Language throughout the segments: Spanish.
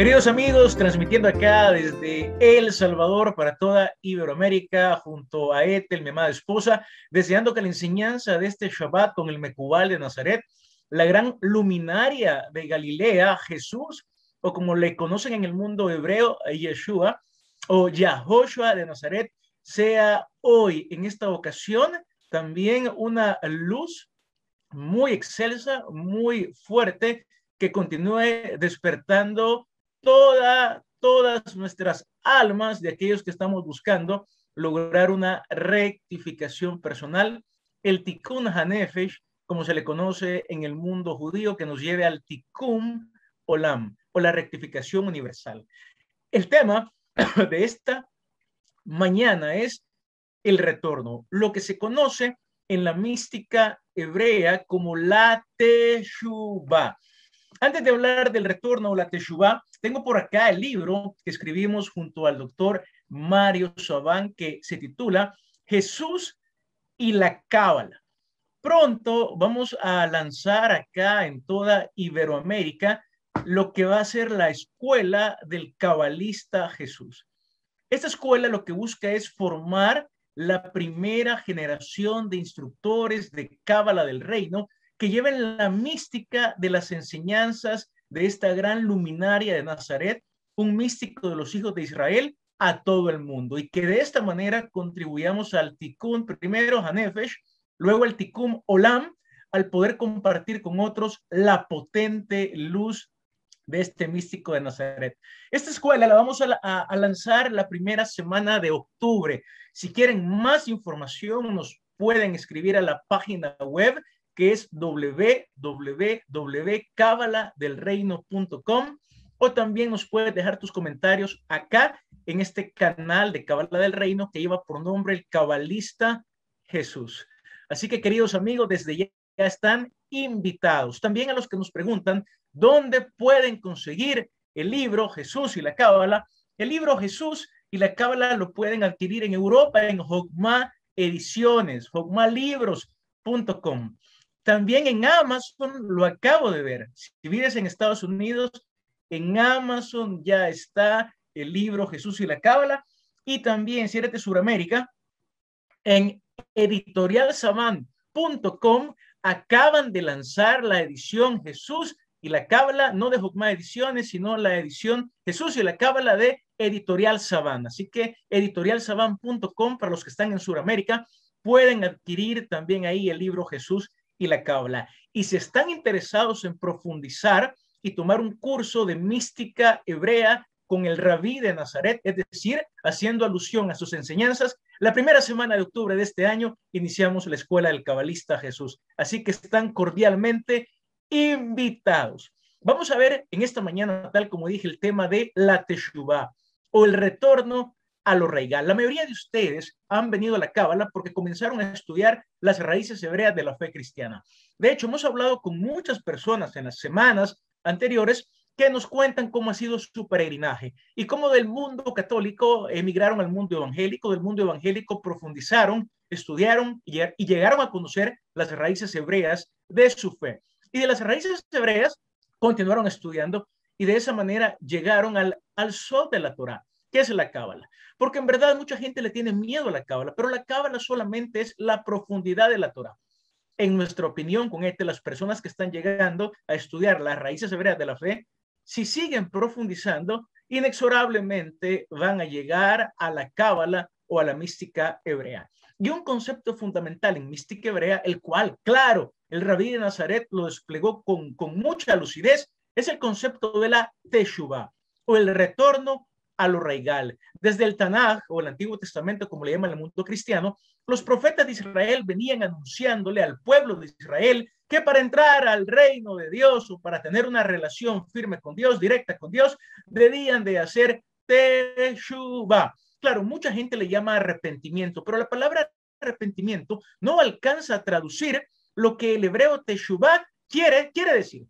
Queridos amigos, transmitiendo acá desde El Salvador para toda Iberoamérica, junto a Etel, mi amada esposa, deseando que la enseñanza de este Shabbat con el Mecubal de Nazaret, la gran luminaria de Galilea, Jesús, o como le conocen en el mundo hebreo, Yeshua, o Yahoshua de Nazaret, sea hoy, en esta ocasión, también una luz muy excelsa, muy fuerte, que continúe despertando todas nuestras almas de aquellos que estamos buscando lograr una rectificación personal, el tikkun hanefesh, como se le conoce en el mundo judío, que nos lleve al tikkun olam, o la rectificación universal. El tema de esta mañana es el retorno, lo que se conoce en la mística hebrea como la Teshuvah, antes de hablar del retorno o la Teshuvá, tengo por acá el libro que escribimos junto al doctor Mario Sabán que se titula Jesús y la Cábala. Pronto vamos a lanzar acá en toda Iberoamérica lo que va a ser la escuela del cabalista Jesús. Esta escuela lo que busca es formar la primera generación de instructores de cábala del reino que lleven la mística de las enseñanzas de esta gran luminaria de Nazaret, un místico de los hijos de Israel, a todo el mundo y que de esta manera contribuyamos al Tikkun, primero Nefesh, luego al Tikkun Olam, al poder compartir con otros la potente luz de este místico de Nazaret. Esta escuela la vamos a lanzar la primera semana de octubre. Si quieren más información, nos pueden escribir a la página web que es www.cabaladelreino.com o también nos puedes dejar tus comentarios acá en este canal de Cabala del Reino que lleva por nombre el Cabalista Jesús. Así que queridos amigos, desde ya están invitados. También a los que nos preguntan dónde pueden conseguir el libro Jesús y la Cábala. El libro Jesús y la Cábala lo pueden adquirir en Europa en Hogma Ediciones, hogmalibros.com. También en Amazon lo acabo de ver. Si vives en Estados Unidos, en Amazon ya está el libro Jesús y la Cábala. Y también, si eres de Sudamérica, en EditorialSaban.com acaban de lanzar la edición Jesús y la Cábala, no de más Ediciones, sino la edición Jesús y la Cábala de Editorial Saban. Así que editorialsaban.com para los que están en Sudamérica pueden adquirir también ahí el libro Jesús y la Kabbalah. Y si están interesados en profundizar y tomar un curso de mística hebrea con el rabí de Nazaret, es decir, haciendo alusión a sus enseñanzas, la primera semana de octubre de este año iniciamos la escuela del cabalista Jesús. Así que están cordialmente invitados. Vamos a ver en esta mañana, tal como dije, el tema de la Teshuvah o el retorno a lo regal. La mayoría de ustedes han venido a la Cábala porque comenzaron a estudiar las raíces hebreas de la fe cristiana. De hecho, hemos hablado con muchas personas en las semanas anteriores que nos cuentan cómo ha sido su peregrinaje y cómo del mundo católico emigraron al mundo evangélico, del mundo evangélico profundizaron, estudiaron y, llegaron a conocer las raíces hebreas de su fe. Y de las raíces hebreas continuaron estudiando y de esa manera llegaron al, al sol de la Torá. ¿Qué es la cábala? Porque en verdad mucha gente le tiene miedo a la cábala, pero la cábala solamente es la profundidad de la Torá. En nuestra opinión, con este, las personas que están llegando a estudiar las raíces hebreas de la fe, si siguen profundizando, inexorablemente van a llegar a la cábala o a la mística hebrea. Y un concepto fundamental en mística hebrea, el cual, claro, el rabino de Nazaret lo desplegó con, mucha lucidez, es el concepto de la teshuva o el retorno a lo raigal. Desde el Tanaj o el Antiguo Testamento, como le llama el mundo cristiano, los profetas de Israel venían anunciándole al pueblo de Israel que para entrar al reino de Dios o para tener una relación firme con Dios, directa con Dios, debían de hacer Teshuvah. Claro, mucha gente le llama arrepentimiento, pero la palabra arrepentimiento no alcanza a traducir lo que el hebreo teshuvah quiere, quiere decir.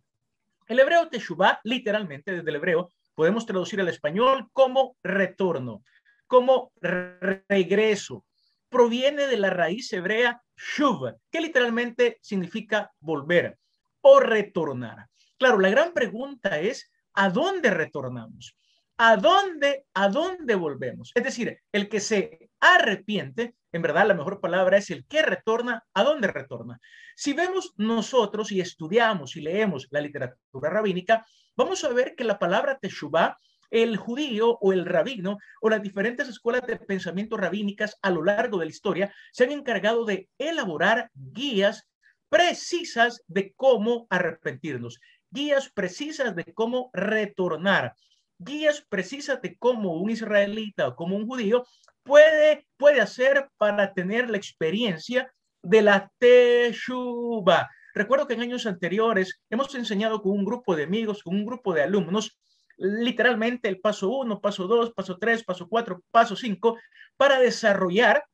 El hebreo teshuvah, literalmente desde el hebreo, podemos traducir al español como retorno, como regreso. Proviene de la raíz hebrea shuv, que literalmente significa volver o retornar. Claro, la gran pregunta es, ¿a dónde retornamos? ¿A dónde, ¿A dónde volvemos? Es decir, el que se arrepiente, en verdad la mejor palabra es el que retorna, ¿a dónde retorna? Si vemos nosotros y estudiamos y leemos la literatura rabínica, vamos a ver que la palabra Teshuvah el judío o el rabino o las diferentes escuelas de pensamiento rabínicas a lo largo de la historia se han encargado de elaborar guías precisas de cómo arrepentirnos, guías precisas de cómo retornar, guías precisas de cómo un israelita o como un judío puede, puede hacer para tener la experiencia de la Teshuvah. Recuerdo que en años anteriores hemos enseñado con un grupo de amigos, con un grupo de alumnos, literalmente el paso uno, paso dos, paso tres, paso cuatro, paso cinco, para desarrollar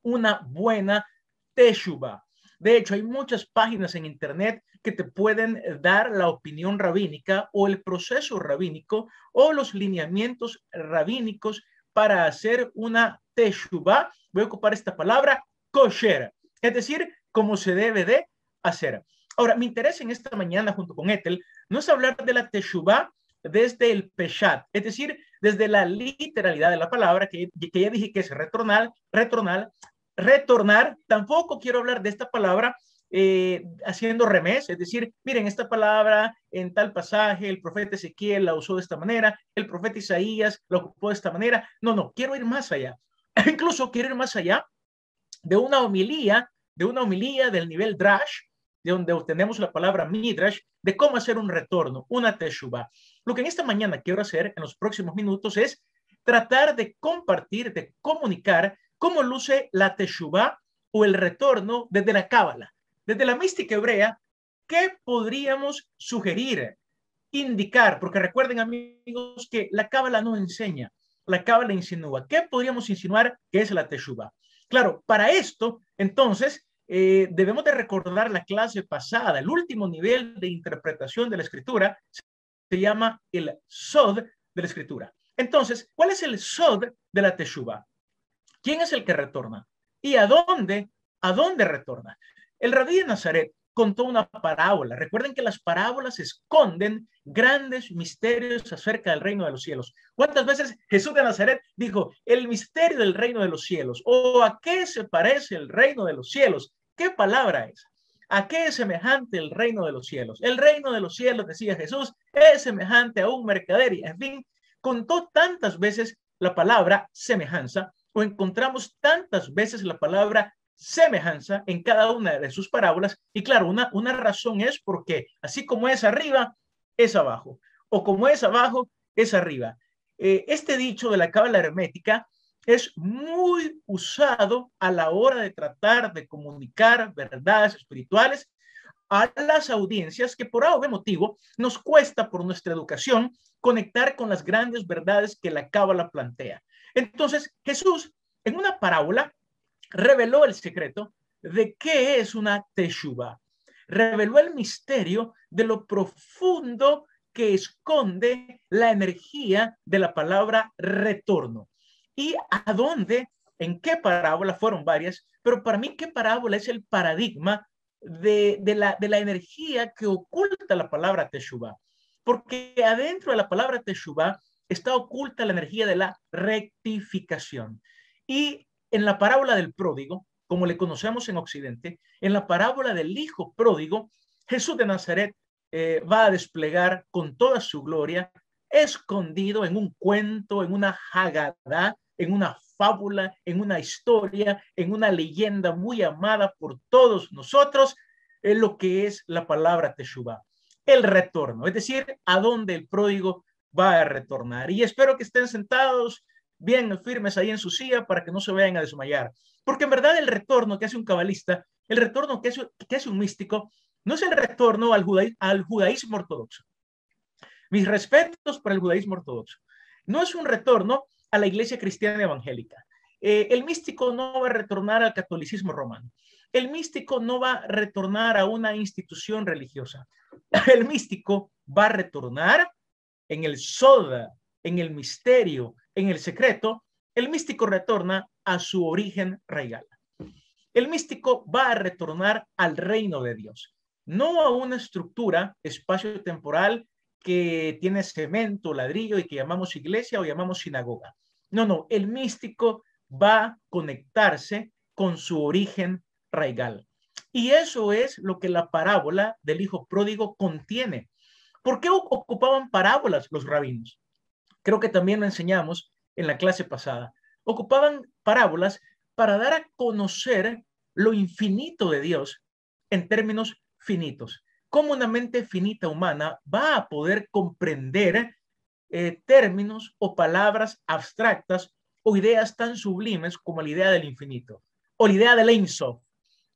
una buena teshuva. De hecho, hay muchas páginas en Internet que te pueden eh, dar la opinión rabínica o el proceso rabínico o los lineamientos rabínicos para hacer una teshuva. Voy a ocupar esta palabra, kosher, es decir, como se debe de hacer. Ahora, mi interés en esta mañana, junto con Ethel, no es hablar de la Teshuvah desde el Peshat, es decir, desde la literalidad de la palabra, que, que ya dije que es retornar, retornar, retornar. Tampoco quiero hablar de esta palabra eh, haciendo remés, es decir, miren, esta palabra en tal pasaje, el profeta Ezequiel la usó de esta manera, el profeta Isaías la ocupó de esta manera. No, no, quiero ir más allá. Incluso quiero ir más allá de una homilía, de una homilía del nivel Drash, de donde obtenemos la palabra midrash, de cómo hacer un retorno, una Teshuvah. Lo que en esta mañana quiero hacer en los próximos minutos es tratar de compartir, de comunicar cómo luce la Teshuvah o el retorno desde la cábala, desde la mística hebrea, qué podríamos sugerir, indicar, porque recuerden amigos que la cábala no enseña, la cábala insinúa. ¿Qué podríamos insinuar que es la Teshuvah? Claro, para esto, entonces, eh, debemos de recordar la clase pasada, el último nivel de interpretación de la escritura se llama el sod de la escritura. Entonces, ¿cuál es el sod de la teshuva? ¿Quién es el que retorna? ¿Y a dónde? ¿A dónde retorna? El rabí de Nazaret contó una parábola. Recuerden que las parábolas esconden grandes misterios acerca del reino de los cielos. ¿Cuántas veces Jesús de Nazaret dijo, el misterio del reino de los cielos? ¿O a qué se parece el reino de los cielos? ¿Qué palabra es? ¿A qué es semejante el reino de los cielos? El reino de los cielos, decía Jesús, es semejante a un mercader. en fin, contó tantas veces la palabra semejanza o encontramos tantas veces la palabra semejanza en cada una de sus parábolas. Y claro, una, una razón es porque así como es arriba, es abajo. O como es abajo, es arriba. Eh, este dicho de la cábala hermética es muy usado a la hora de tratar de comunicar verdades espirituales a las audiencias que por algún motivo nos cuesta por nuestra educación conectar con las grandes verdades que la cábala plantea. Entonces, Jesús en una parábola reveló el secreto de qué es una teshuva. Reveló el misterio de lo profundo que esconde la energía de la palabra retorno. ¿Y a dónde? ¿En qué parábola? Fueron varias, pero para mí, ¿qué parábola es el paradigma de, la, de la energía que oculta la palabra Teshuvah? Porque adentro de la palabra Teshuvah está oculta la energía de la rectificación. Y en la parábola del pródigo, como le conocemos en Occidente, en la parábola del hijo pródigo, Jesús de Nazaret eh, va a desplegar con toda su gloria, escondido en un cuento, en una jagada, en una fábula, en una historia, en una leyenda muy amada por todos nosotros, es eh, lo que es la palabra Teshuvah, el retorno, es decir, a dónde el pródigo va a retornar. Y espero que estén sentados bien firmes ahí en su silla para que no se vayan a desmayar. Porque en verdad el retorno que hace un cabalista, el retorno que hace, un místico, no es el retorno al, al judaísmo ortodoxo. Mis respetos para el judaísmo ortodoxo. No es un retorno a la iglesia cristiana evangélica. Eh, el místico no va a retornar al catolicismo romano. El místico no va a retornar a una institución religiosa. El místico va a retornar en el soda, en el misterio, en el secreto, el místico retorna a su origen real. El místico va a retornar al reino de Dios, no a una estructura espacio-temporal que tiene cemento, ladrillo y que llamamos iglesia o llamamos sinagoga. No, no, el místico va a conectarse con su origen raigal. Y eso es lo que la parábola del hijo pródigo contiene. ¿Por qué ocupaban parábolas los rabinos? creo que también lo enseñamos en la clase pasada, ocupaban parábolas para dar a conocer lo infinito de Dios en términos finitos. ¿Cómo una mente finita humana va a poder comprender eh, términos o palabras abstractas o ideas tan sublimes como la idea del infinito o la idea del EINSO?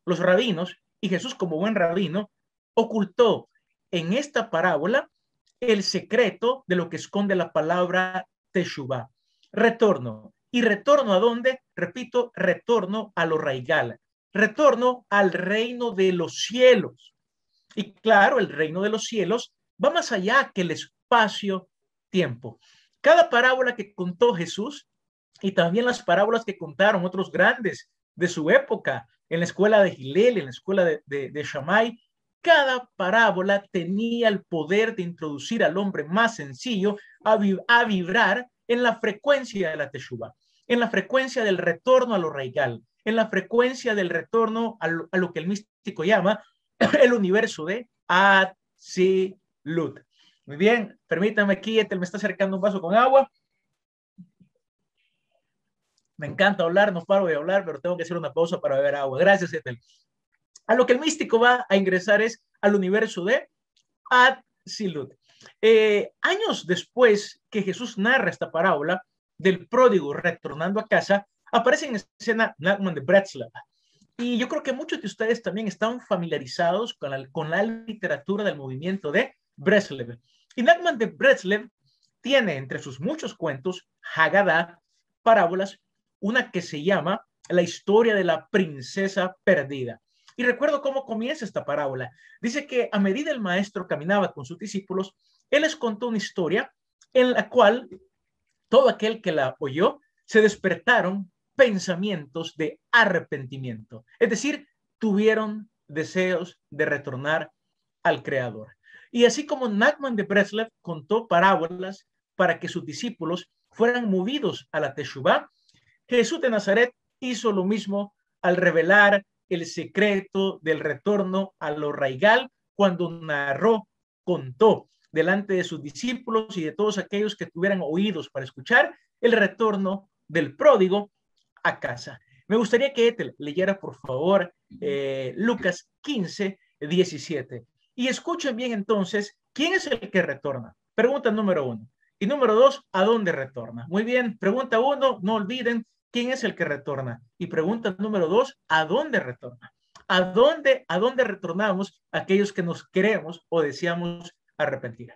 Los rabinos, y Jesús como buen rabino, ocultó en esta parábola el secreto de lo que esconde la palabra Teshuvah. Retorno. ¿Y retorno a dónde? Repito, retorno a lo raigal. Retorno al reino de los cielos. Y claro, el reino de los cielos va más allá que el espacio-tiempo. Cada parábola que contó Jesús y también las parábolas que contaron otros grandes de su época, en la escuela de Gilel, en la escuela de, de, de Shammai, cada parábola tenía el poder de introducir al hombre más sencillo a, vibrar en la frecuencia de la Teshuvah, en la frecuencia del retorno a lo raigal, en la frecuencia del retorno a lo, que el místico llama el universo de Atzilut. Muy bien, permítame aquí, Etel me está acercando un vaso con agua. Me encanta hablar, no paro de hablar, pero tengo que hacer una pausa para beber agua. Gracias, Etel. A lo que el místico va a ingresar es al universo de Atzilut. Eh, años después que Jesús narra esta parábola del pródigo retornando a casa, aparece en escena Nagman de Bratslav. Y yo creo que muchos de ustedes también están familiarizados con la, literatura del movimiento de Breslev. Y Nagman de Breslev tiene entre sus muchos cuentos, Haggadah, parábolas, una que se llama La historia de la princesa perdida. Y recuerdo cómo comienza esta parábola. Dice que a medida el maestro caminaba con sus discípulos, él les contó una historia en la cual todo aquel que la oyó se despertaron pensamientos de arrepentimiento. Es decir, tuvieron deseos de retornar al Creador. Y así como Nachman de Breslev contó parábolas para que sus discípulos fueran movidos a la Teshuvah, Jesús de Nazaret hizo lo mismo al revelar el secreto del retorno a lo raigal cuando narró, contó delante de sus discípulos y de todos aquellos que tuvieran oídos para escuchar el retorno del pródigo a casa. Me gustaría que Ethel leyera, por favor, eh, Lucas 15, 17. Y escuchen bien entonces, ¿quién es el que retorna? Pregunta número uno. Y número dos, ¿a dónde retorna? Muy bien, pregunta uno, no olviden ¿quién es el que retorna? Y pregunta número dos, ¿a dónde retorna? ¿A dónde, a dónde retornamos aquellos que nos queremos o deseamos arrepentir?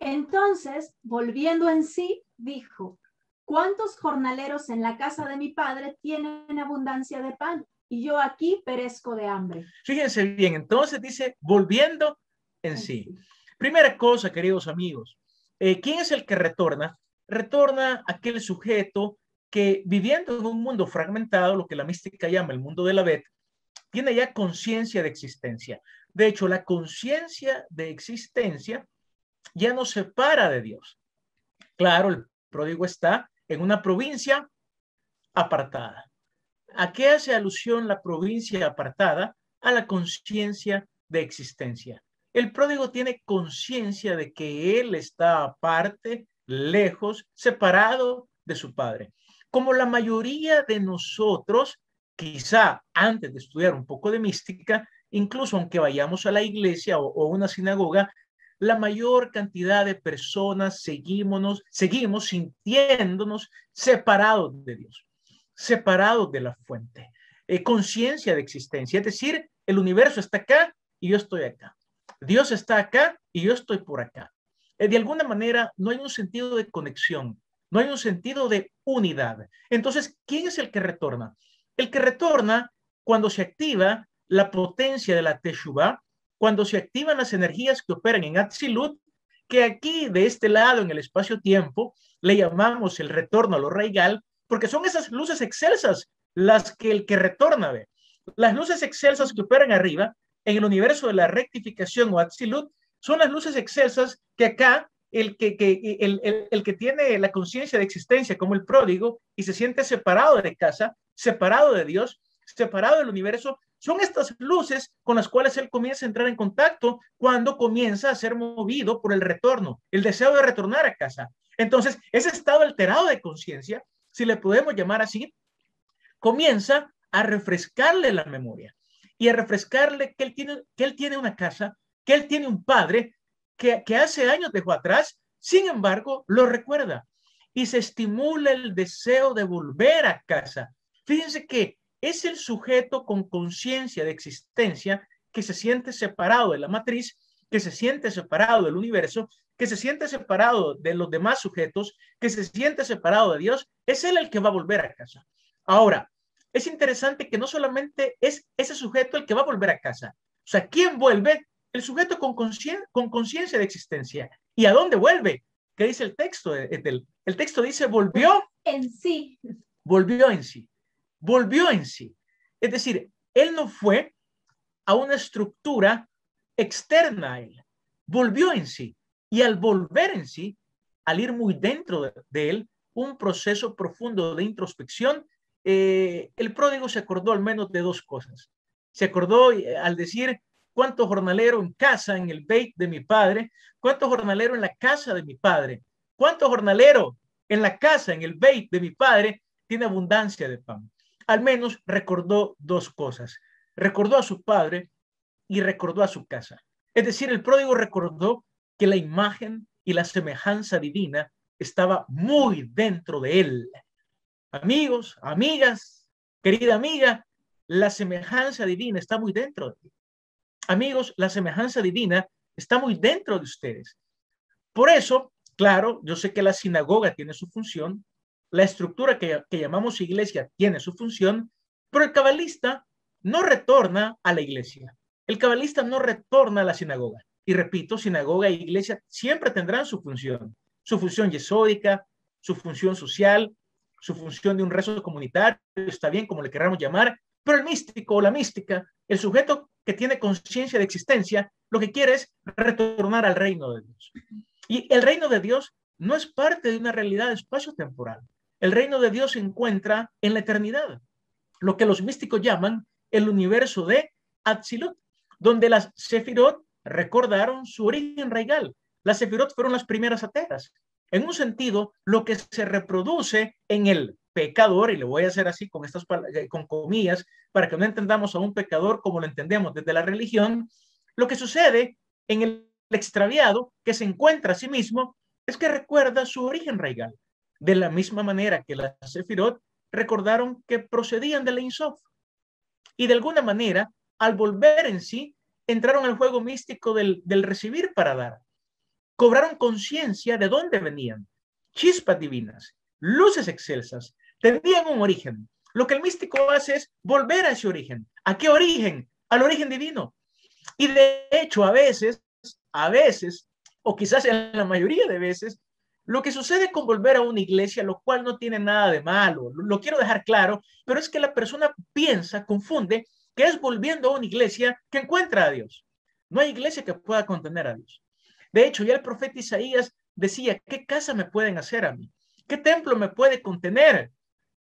Entonces, volviendo en sí, dijo, ¿cuántos jornaleros en la casa de mi padre tienen abundancia de pan? Y yo aquí perezco de hambre. Fíjense bien, entonces dice, volviendo en sí. Primera cosa, queridos amigos, eh, ¿quién es el que retorna? Retorna aquel sujeto que viviendo en un mundo fragmentado, lo que la mística llama el mundo de la vet, tiene ya conciencia de existencia. De hecho, la conciencia de existencia ya no separa de Dios. Claro, el pródigo está en una provincia apartada. ¿A qué hace alusión la provincia apartada? A la conciencia de existencia. El pródigo tiene conciencia de que él está aparte, lejos, separado de su padre como la mayoría de nosotros, quizá antes de estudiar un poco de mística, incluso aunque vayamos a la iglesia o, una sinagoga, la mayor cantidad de personas seguimos, seguimos sintiéndonos separados de Dios, separados de la fuente, eh, conciencia de existencia. Es decir, el universo está acá y yo estoy acá. Dios está acá y yo estoy por acá. Eh, de alguna manera, no hay un sentido de conexión no hay un sentido de unidad. Entonces, ¿quién es el que retorna? El que retorna cuando se activa la potencia de la Teshuvah, cuando se activan las energías que operan en Atzilut, que aquí de este lado en el espacio-tiempo le llamamos el retorno a lo raigal, porque son esas luces excelsas las que el que retorna ve. Las luces excelsas que operan arriba en el universo de la rectificación o Atzilut son las luces excelsas que acá el que, que tiene la conciencia de existencia como el pródigo y se siente separado de casa, separado de Dios, separado del universo, son estas luces con las cuales él comienza a entrar en contacto cuando comienza a ser movido por el retorno, el deseo de retornar a casa. Entonces, ese estado alterado de conciencia, si le podemos llamar así, comienza a refrescarle la memoria y a refrescarle que él tiene, que él tiene una casa, que él tiene un padre que, hace años dejó atrás, sin embargo, lo recuerda y se estimula el deseo de volver a casa. Fíjense que es el sujeto con conciencia de existencia que se siente separado de la matriz, que se siente separado del universo, que se siente separado de los demás sujetos, que se siente separado de Dios, es él el que va a volver a casa. Ahora, es interesante que no solamente es ese sujeto el que va a volver a casa. O sea, ¿quién vuelve? el sujeto con conciencia de existencia. ¿Y a dónde vuelve? ¿Qué dice el texto? El, texto dice, volvió en sí. Volvió en sí. Volvió en sí. Es decir, él no fue a una estructura externa a él. Volvió en sí. Y al volver en sí, al ir muy dentro de, él, un proceso profundo de introspección, eh, el pródigo se acordó al menos de dos cosas. Se acordó eh, al decir, cuánto jornalero en casa, en el bait de mi padre, cuánto jornalero en la casa de mi padre, cuánto jornalero en la casa, en el bait de mi padre, tiene abundancia de pan. Al menos recordó dos cosas. Recordó a su padre y recordó a su casa. Es decir, el pródigo recordó que la imagen y la semejanza divina estaba muy dentro de él. Amigos, amigas, querida amiga, la semejanza divina está muy dentro de ti amigos, la semejanza divina está muy dentro de ustedes. Por eso, claro, yo sé que la sinagoga tiene su función, la estructura que, llamamos iglesia tiene su función, pero el cabalista no retorna a la iglesia. El cabalista no retorna a la sinagoga. Y repito, sinagoga e iglesia siempre tendrán su función, su función yesódica, su función social, su función de un rezo comunitario, está bien como le queramos llamar, pero el místico o la mística, el sujeto que tiene conciencia de existencia, lo que quiere es retornar al reino de Dios. Y el reino de Dios no es parte de una realidad espacio-temporal. El reino de Dios se encuentra en la eternidad, lo que los místicos llaman el universo de Atzilut, donde las Sefirot recordaron su origen regal. Las Sefirot fueron las primeras ateras. En un sentido, lo que se reproduce en el pecador, y le voy a hacer así con estas eh, con comillas, para que no entendamos a un pecador como lo entendemos desde la religión, lo que sucede en el extraviado que se encuentra a sí mismo es que recuerda su origen raigal, de la misma manera que las Sefirot recordaron que procedían de la Insof. Y de alguna manera, al volver en sí, entraron al juego místico del, del recibir para dar. Cobraron conciencia de dónde venían, chispas divinas, luces excelsas, tenían un origen. Lo que el místico hace es volver a ese origen. ¿A qué origen? Al origen divino. Y de hecho, a veces, a veces, o quizás en la mayoría de veces, lo que sucede con volver a una iglesia, lo cual no tiene nada de malo, lo quiero dejar claro, pero es que la persona piensa, confunde, que es volviendo a una iglesia que encuentra a Dios. No hay iglesia que pueda contener a Dios. De hecho, ya el profeta Isaías decía, ¿qué casa me pueden hacer a mí? ¿Qué templo me puede contener?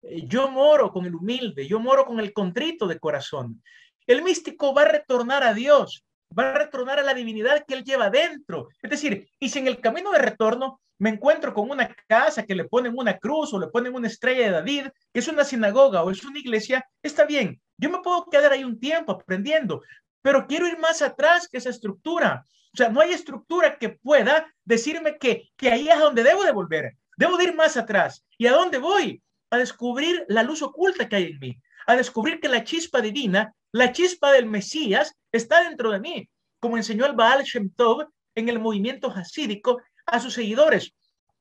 Eh, yo moro con el humilde, yo moro con el contrito de corazón. El místico va a retornar a Dios, va a retornar a la divinidad que él lleva dentro. Es decir, y si en el camino de retorno me encuentro con una casa que le ponen una cruz o le ponen una estrella de David, que es una sinagoga o es una iglesia, está bien, yo me puedo quedar ahí un tiempo aprendiendo, pero quiero ir más atrás que esa estructura. O sea, no hay estructura que pueda decirme que, que ahí es donde debo de volver. Debo ir más atrás. ¿Y a dónde voy? a descubrir la luz oculta que hay en mí, a descubrir que la chispa divina, la chispa del Mesías está dentro de mí, como enseñó el Baal Shem Tov en el movimiento hasídico a sus seguidores.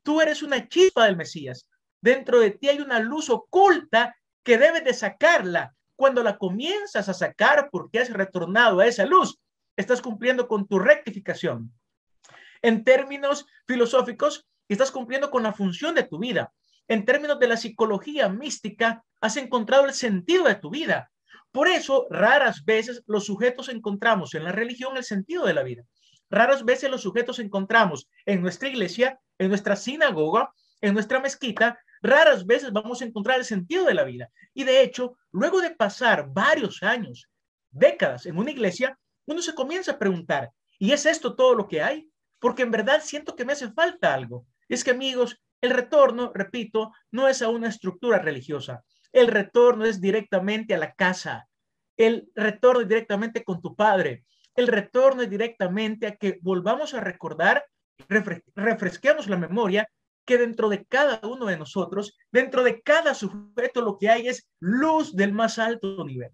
Tú eres una chispa del Mesías. Dentro de ti hay una luz oculta que debes de sacarla. Cuando la comienzas a sacar porque has retornado a esa luz, estás cumpliendo con tu rectificación. En términos filosóficos, estás cumpliendo con la función de tu vida en términos de la psicología mística, has encontrado el sentido de tu vida. Por eso, raras veces los sujetos encontramos en la religión el sentido de la vida. Raras veces los sujetos encontramos en nuestra iglesia, en nuestra sinagoga, en nuestra mezquita, raras veces vamos a encontrar el sentido de la vida. Y de hecho, luego de pasar varios años, décadas en una iglesia, uno se comienza a preguntar, ¿y es esto todo lo que hay? Porque en verdad siento que me hace falta algo. Es que amigos, el retorno, repito, no es a una estructura religiosa. El retorno es directamente a la casa. El retorno es directamente con tu padre. El retorno es directamente a que volvamos a recordar, refresquemos la memoria que dentro de cada uno de nosotros, dentro de cada sujeto, lo que hay es luz del más alto nivel.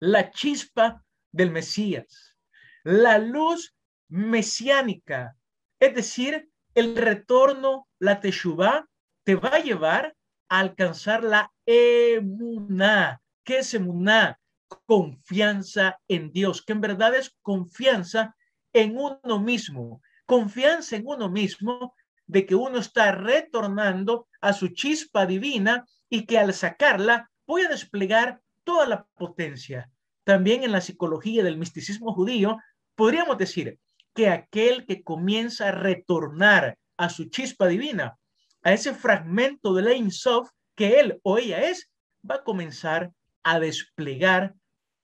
La chispa del Mesías. La luz mesiánica. Es decir, el retorno, la teshuva, te va a llevar a alcanzar la emuná. ¿Qué es emuná? Confianza en Dios, que en verdad es confianza en uno mismo. Confianza en uno mismo de que uno está retornando a su chispa divina y que al sacarla voy a desplegar toda la potencia. También en la psicología del misticismo judío, podríamos decir que aquel que comienza a retornar a su chispa divina, a ese fragmento de la Insof que él o ella es, va a comenzar a desplegar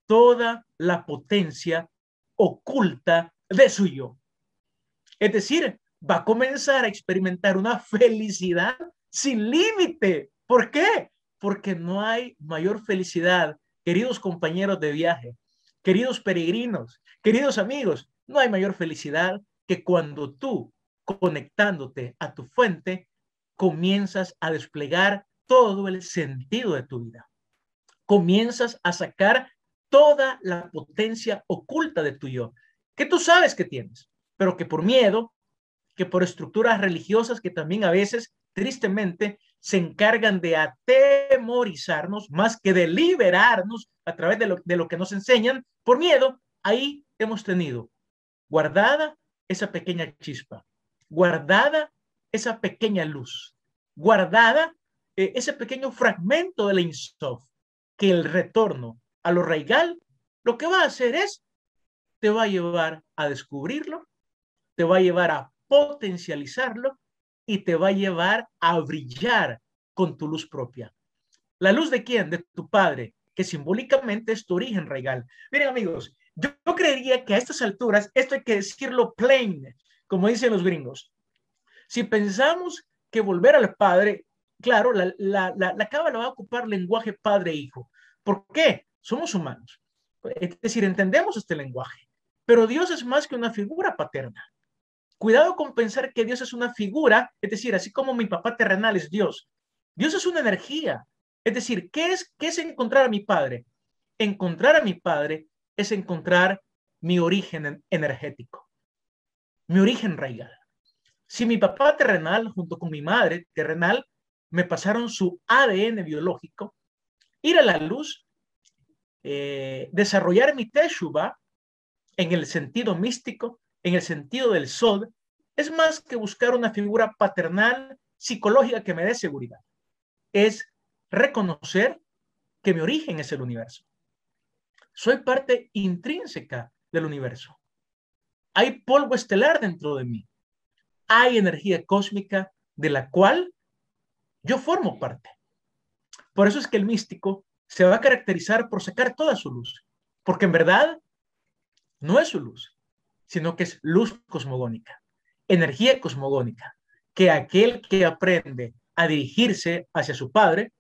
toda la potencia oculta de su yo. Es decir, va a comenzar a experimentar una felicidad sin límite. ¿Por qué? Porque no hay mayor felicidad, queridos compañeros de viaje, queridos peregrinos, queridos amigos, no hay mayor felicidad que cuando tú, conectándote a tu fuente, comienzas a desplegar todo el sentido de tu vida. Comienzas a sacar toda la potencia oculta de tu yo, que tú sabes que tienes, pero que por miedo, que por estructuras religiosas que también a veces, tristemente, se encargan de atemorizarnos más que de liberarnos a través de lo, que nos enseñan, por miedo, ahí hemos tenido guardada esa pequeña chispa, guardada esa pequeña luz, guardada eh, ese pequeño fragmento del Insof, que el retorno a lo raigal lo que va a hacer es, te va a llevar a descubrirlo, te va a llevar a potencializarlo y te va a llevar a brillar con tu luz propia. ¿La luz de quién? De tu padre, que simbólicamente es tu origen regal Miren amigos, yo, creería que a estas alturas esto hay que decirlo plain, como dicen los gringos. Si pensamos que volver al padre, claro, la, la, cábala va a ocupar lenguaje padre-hijo. E ¿Por qué? Somos humanos. Es decir, entendemos este lenguaje, pero Dios es más que una figura paterna. Cuidado con pensar que Dios es una figura, es decir, así como mi papá terrenal es Dios. Dios es una energía. Es decir, ¿qué es, qué es encontrar a mi padre? Encontrar a mi padre es encontrar mi origen energético, mi origen raigal. Si mi papá terrenal junto con mi madre terrenal me pasaron su ADN biológico, ir a la luz, eh, desarrollar mi teshuva en el sentido místico, en el sentido del sod, es más que buscar una figura paternal psicológica que me dé seguridad. Es reconocer que mi origen es el universo soy parte intrínseca del universo. Hay polvo estelar dentro de mí. Hay energía cósmica de la cual yo formo parte. Por eso es que el místico se va a caracterizar por sacar toda su luz, porque en verdad no es su luz, sino que es luz cosmogónica, energía cosmogónica, que aquel que aprende a dirigirse hacia su padre,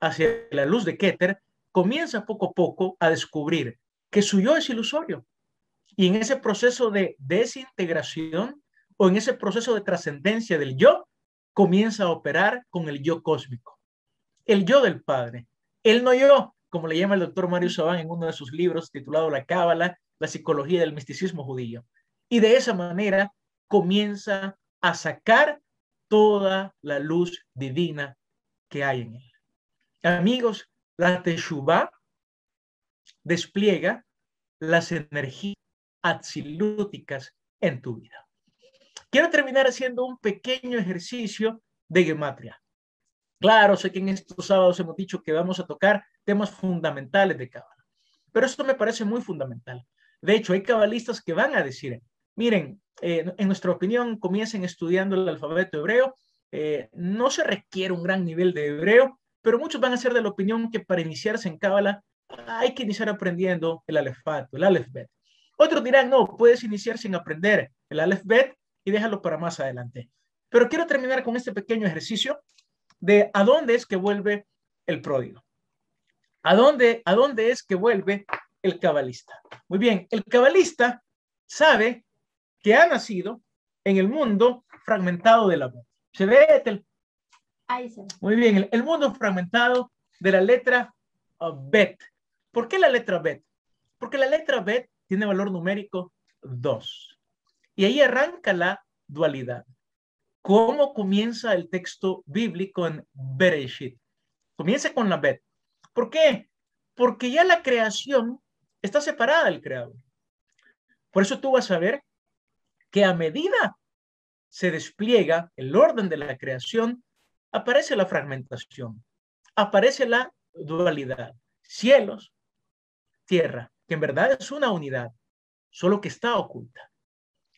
hacia la luz de Keter, comienza poco a poco a descubrir que su yo es ilusorio. Y en ese proceso de desintegración o en ese proceso de trascendencia del yo, comienza a operar con el yo cósmico, el yo del Padre, el no yo, como le llama el doctor Mario Sabán en uno de sus libros titulado La Cábala, la psicología del misticismo judío. Y de esa manera comienza a sacar toda la luz divina que hay en él. Amigos, la Teshuvah despliega las energías axilúticas en tu vida. Quiero terminar haciendo un pequeño ejercicio de gematria. Claro, sé que en estos sábados hemos dicho que vamos a tocar temas fundamentales de Kabbalah, pero esto me parece muy fundamental. De hecho, hay cabalistas que van a decir, miren, eh, en nuestra opinión, comiencen estudiando el alfabeto hebreo, eh, no se requiere un gran nivel de hebreo, pero muchos van a ser de la opinión que para iniciarse en Cábala hay que iniciar aprendiendo el alefato, el alefbet. Otros dirán, no, puedes iniciar sin aprender el alefbet y déjalo para más adelante. Pero quiero terminar con este pequeño ejercicio de a dónde es que vuelve el pródigo. ¿A dónde, a dónde es que vuelve el cabalista? Muy bien, el cabalista sabe que ha nacido en el mundo fragmentado la amor. Se ve el muy bien, el, mundo fragmentado de la letra bet. ¿Por qué la letra bet? Porque la letra bet tiene valor numérico 2. Y ahí arranca la dualidad. ¿Cómo comienza el texto bíblico en Bereshit? Comienza con la bet. ¿Por qué? Porque ya la creación está separada del creador. Por eso tú vas a ver que a medida se despliega el orden de la creación, aparece la fragmentación, aparece la dualidad, cielos, tierra, que en verdad es una unidad, solo que está oculta.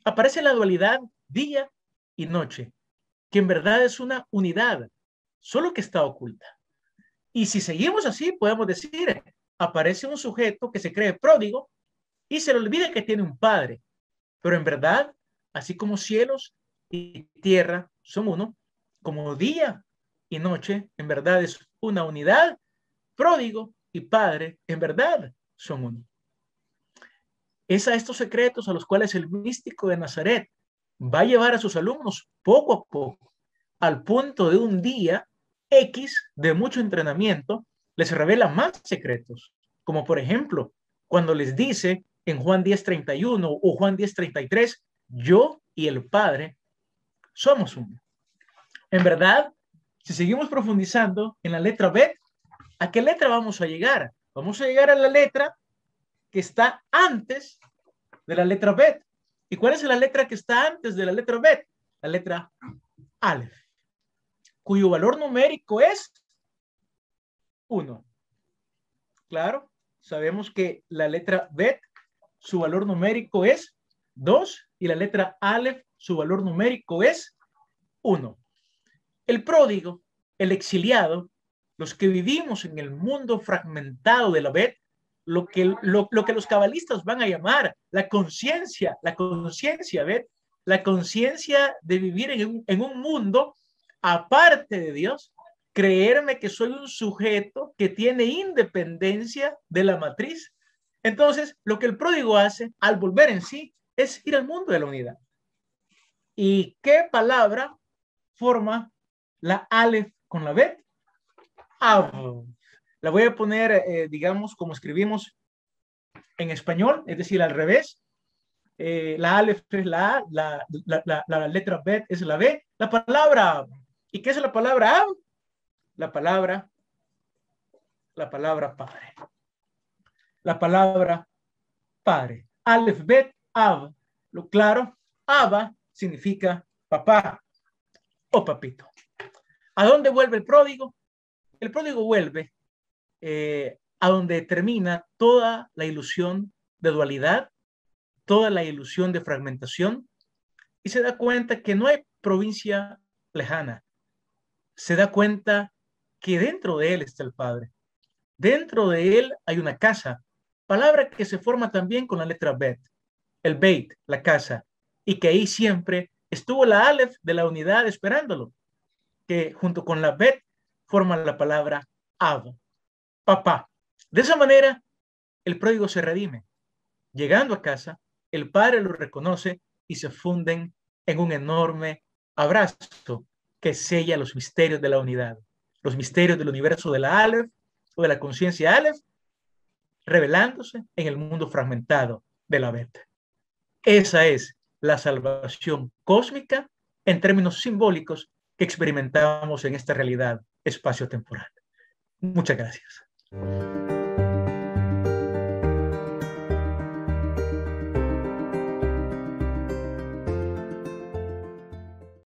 Aparece la dualidad día y noche, que en verdad es una unidad, solo que está oculta. Y si seguimos así, podemos decir, aparece un sujeto que se cree pródigo y se le olvida que tiene un padre, pero en verdad, así como cielos y tierra son uno, como día y noche, en verdad es una unidad, pródigo y padre, en verdad son uno. Es a estos secretos a los cuales el místico de Nazaret va a llevar a sus alumnos poco a poco, al punto de un día X de mucho entrenamiento, les revela más secretos, como por ejemplo, cuando les dice en Juan 10:31 o Juan 10:33, yo y el Padre somos uno. En verdad, si seguimos profundizando en la letra B, ¿a qué letra vamos a llegar? Vamos a llegar a la letra que está antes de la letra B. ¿Y cuál es la letra que está antes de la letra B? La letra Aleph, cuyo valor numérico es 1. Claro, sabemos que la letra B, su valor numérico es 2 y la letra Aleph, su valor numérico es 1. El pródigo, el exiliado, los que vivimos en el mundo fragmentado de la vez, lo que, los cabalistas van a llamar la conciencia, la conciencia, la conciencia de vivir en un mundo aparte de Dios, creerme que soy un sujeto que tiene independencia de la matriz. Entonces, lo que el pródigo hace al volver en sí es ir al mundo de la unidad. ¿Y qué palabra forma la Alef con la Bet, Av. Ah, ah. La voy a poner, eh, digamos, como escribimos en español, es decir, al revés. Eh, la Alef es la A, la, letra Bet es la B, la palabra. ¿Y qué es la palabra Av? La palabra, la palabra Padre. La palabra Padre. Alef, Bet, Av. Lo claro, Ava, significa papá o papito. ¿A dónde vuelve el pródigo? El pródigo vuelve eh, a donde termina toda la ilusión de dualidad, toda la ilusión de fragmentación, y se da cuenta que no hay provincia lejana. Se da cuenta que dentro de él está el Padre. Dentro de él hay una casa, palabra que se forma también con la letra Bet, el Beit, la casa, y que ahí siempre estuvo la Aleph de la unidad esperándolo que junto con la bet forman la palabra abo, papá. De esa manera, el pródigo se redime. Llegando a casa, el padre lo reconoce y se funden en un enorme abrazo que sella los misterios de la unidad, los misterios del universo de la Aleph o de la conciencia Aleph, revelándose en el mundo fragmentado de la Beta. Esa es la salvación cósmica en términos simbólicos que experimentamos en esta realidad espacio-temporal. Muchas gracias.